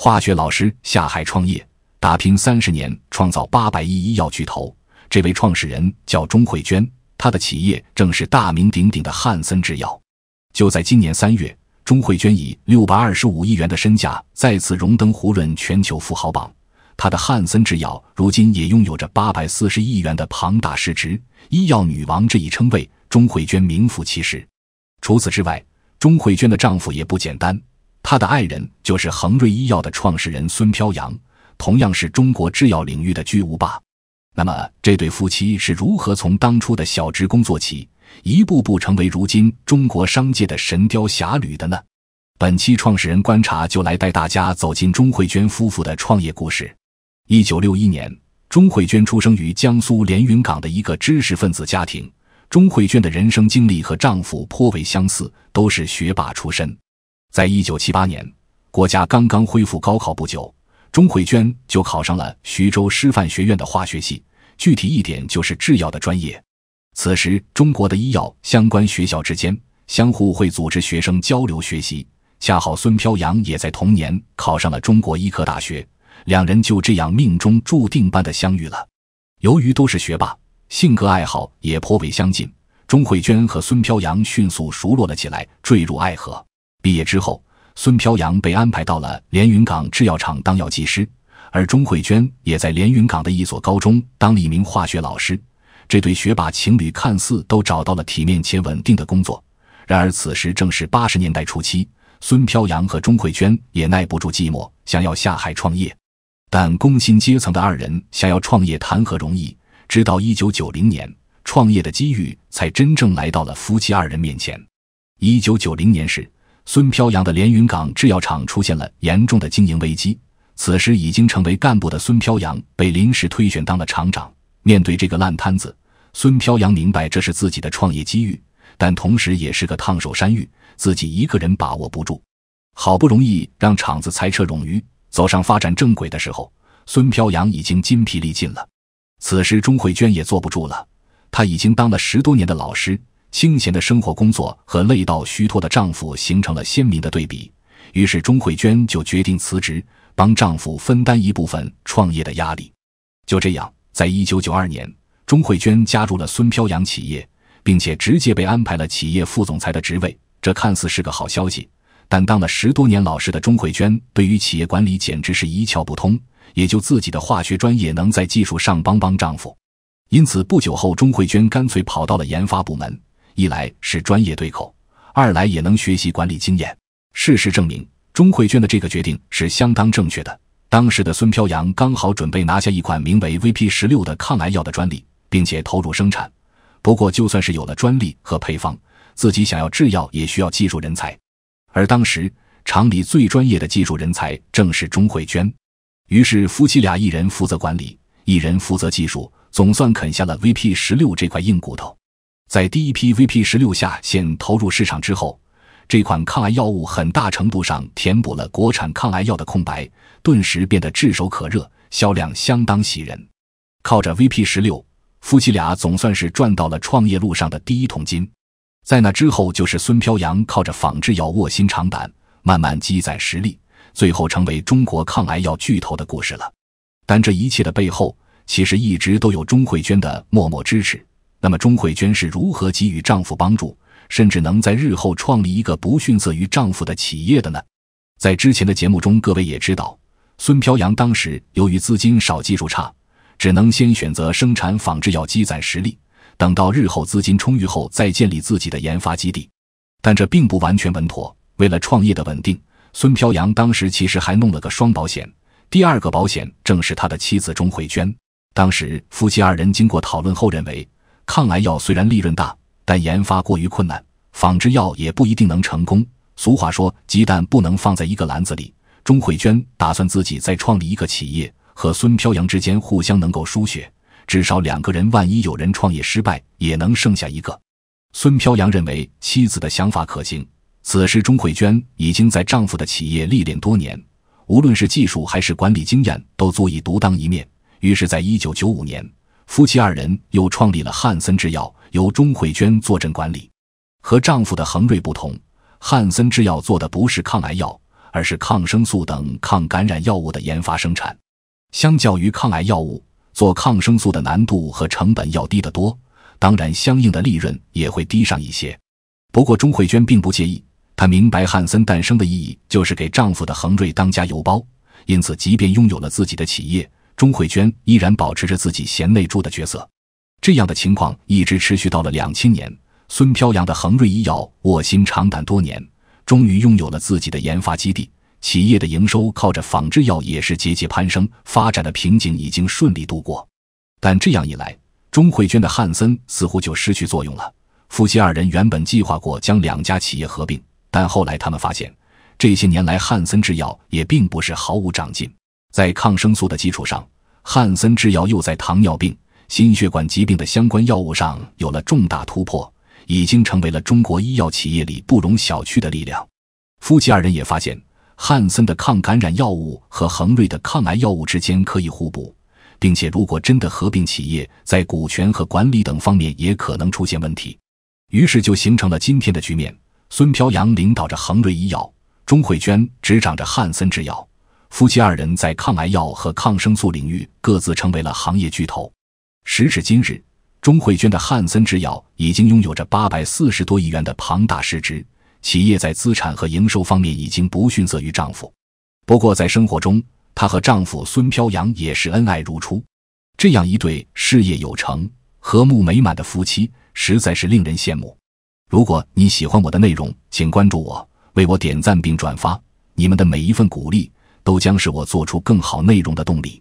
化学老师下海创业，打拼三十年，创造八百亿医药巨头。这位创始人叫钟慧娟，她的企业正是大名鼎鼎的汉森制药。就在今年三月，钟慧娟以六百二十五亿元的身价再次荣登胡润全球富豪榜。她的汉森制药如今也拥有着八百四十亿元的庞大市值，“医药女王”这一称谓，钟慧娟名副其实。除此之外，钟慧娟的丈夫也不简单。他的爱人就是恒瑞医药的创始人孙飘扬，同样是中国制药领域的巨无霸。那么，这对夫妻是如何从当初的小职工做起，一步步成为如今中国商界的神雕侠侣的呢？本期创始人观察就来带大家走进钟慧娟夫妇的创业故事。一九六一年，钟慧娟出生于江苏连云港的一个知识分子家庭。钟慧娟的人生经历和丈夫颇为相似，都是学霸出身。在一九七八年，国家刚刚恢复高考不久，钟慧娟就考上了徐州师范学院的化学系，具体一点就是制药的专业。此时，中国的医药相关学校之间相互会组织学生交流学习，恰好孙飘扬也在同年考上了中国医科大学，两人就这样命中注定般的相遇了。由于都是学霸，性格爱好也颇为相近，钟慧娟和孙飘扬迅速熟络了起来，坠入爱河。毕业之后，孙飘扬被安排到了连云港制药厂当药剂师，而钟慧娟也在连云港的一所高中当了一名化学老师。这对学霸情侣看似都找到了体面且稳定的工作，然而此时正是八十年代初期，孙飘扬和钟慧娟也耐不住寂寞，想要下海创业。但工薪阶层的二人想要创业谈何容易？直到一九九零年，创业的机遇才真正来到了夫妻二人面前。一九九零年时，孙飘扬的连云港制药厂出现了严重的经营危机，此时已经成为干部的孙飘扬被临时推选当了厂长。面对这个烂摊子，孙飘扬明白这是自己的创业机遇，但同时也是个烫手山芋，自己一个人把握不住。好不容易让厂子裁撤冗余，走上发展正轨的时候，孙飘扬已经筋疲力尽了。此时，钟慧娟也坐不住了，她已经当了十多年的老师。清闲的生活工作和累到虚脱的丈夫形成了鲜明的对比，于是钟慧娟就决定辞职，帮丈夫分担一部分创业的压力。就这样，在一九九二年，钟慧娟加入了孙飘扬企业，并且直接被安排了企业副总裁的职位。这看似是个好消息，但当了十多年老师的钟慧娟对于企业管理简直是一窍不通，也就自己的化学专业能在技术上帮帮丈夫。因此，不久后，钟慧娟干脆跑到了研发部门。一来是专业对口，二来也能学习管理经验。事实证明，钟慧娟的这个决定是相当正确的。当时的孙飘扬刚好准备拿下一款名为 VP 十六的抗癌药的专利，并且投入生产。不过，就算是有了专利和配方，自己想要制药也需要技术人才。而当时厂里最专业的技术人才正是钟慧娟。于是，夫妻俩一人负责管理，一人负责技术，总算啃下了 VP 十六这块硬骨头。在第一批 VP 十六下线投入市场之后，这款抗癌药物很大程度上填补了国产抗癌药的空白，顿时变得炙手可热，销量相当喜人。靠着 VP 十六，夫妻俩总算是赚到了创业路上的第一桶金。在那之后，就是孙飘扬靠着仿制药卧薪尝胆，慢慢积攒实力，最后成为中国抗癌药巨头的故事了。但这一切的背后，其实一直都有钟慧娟的默默支持。那么，钟慧娟是如何给予丈夫帮助，甚至能在日后创立一个不逊色于丈夫的企业的呢？在之前的节目中，各位也知道，孙飘扬当时由于资金少、技术差，只能先选择生产仿制药积攒实力，等到日后资金充裕后再建立自己的研发基地。但这并不完全稳妥。为了创业的稳定，孙飘扬当时其实还弄了个双保险，第二个保险正是他的妻子钟慧娟。当时夫妻二人经过讨论后认为。抗癌药虽然利润大，但研发过于困难；仿制药也不一定能成功。俗话说：“鸡蛋不能放在一个篮子里。”钟慧娟打算自己再创立一个企业，和孙飘扬之间互相能够输血。至少两个人，万一有人创业失败，也能剩下一个。孙飘扬认为妻子的想法可行。此时，钟慧娟已经在丈夫的企业历练多年，无论是技术还是管理经验，都足以独当一面。于是，在一九九五年。夫妻二人又创立了汉森制药，由钟慧娟坐镇管理。和丈夫的恒瑞不同，汉森制药做的不是抗癌药，而是抗生素等抗感染药物的研发生产。相较于抗癌药物，做抗生素的难度和成本要低得多，当然相应的利润也会低上一些。不过钟慧娟并不介意，她明白汉森诞生的意义就是给丈夫的恒瑞当加油包，因此即便拥有了自己的企业。钟慧娟依然保持着自己贤内助的角色，这样的情况一直持续到了两千年。孙飘扬的恒瑞医药卧薪尝胆多年，终于拥有了自己的研发基地，企业的营收靠着仿制药也是节节攀升，发展的瓶颈已经顺利度过。但这样一来，钟慧娟的汉森似乎就失去作用了。夫妻二人原本计划过将两家企业合并，但后来他们发现，这些年来汉森制药也并不是毫无长进。在抗生素的基础上，汉森制药又在糖尿病、心血管疾病的相关药物上有了重大突破，已经成为了中国医药企业里不容小觑的力量。夫妻二人也发现，汉森的抗感染药物和恒瑞的抗癌药物之间可以互补，并且如果真的合并，企业在股权和管理等方面也可能出现问题。于是就形成了今天的局面：孙飘扬领导着恒瑞医药，钟慧娟执掌着汉森制药。夫妻二人在抗癌药和抗生素领域各自成为了行业巨头。时至今日，钟慧娟的汉森制药已经拥有着八百四十多亿元的庞大市值，企业在资产和营收方面已经不逊色于丈夫。不过，在生活中，她和丈夫孙飘扬也是恩爱如初。这样一对事业有成、和睦美满的夫妻，实在是令人羡慕。如果你喜欢我的内容，请关注我，为我点赞并转发，你们的每一份鼓励。都将是我做出更好内容的动力。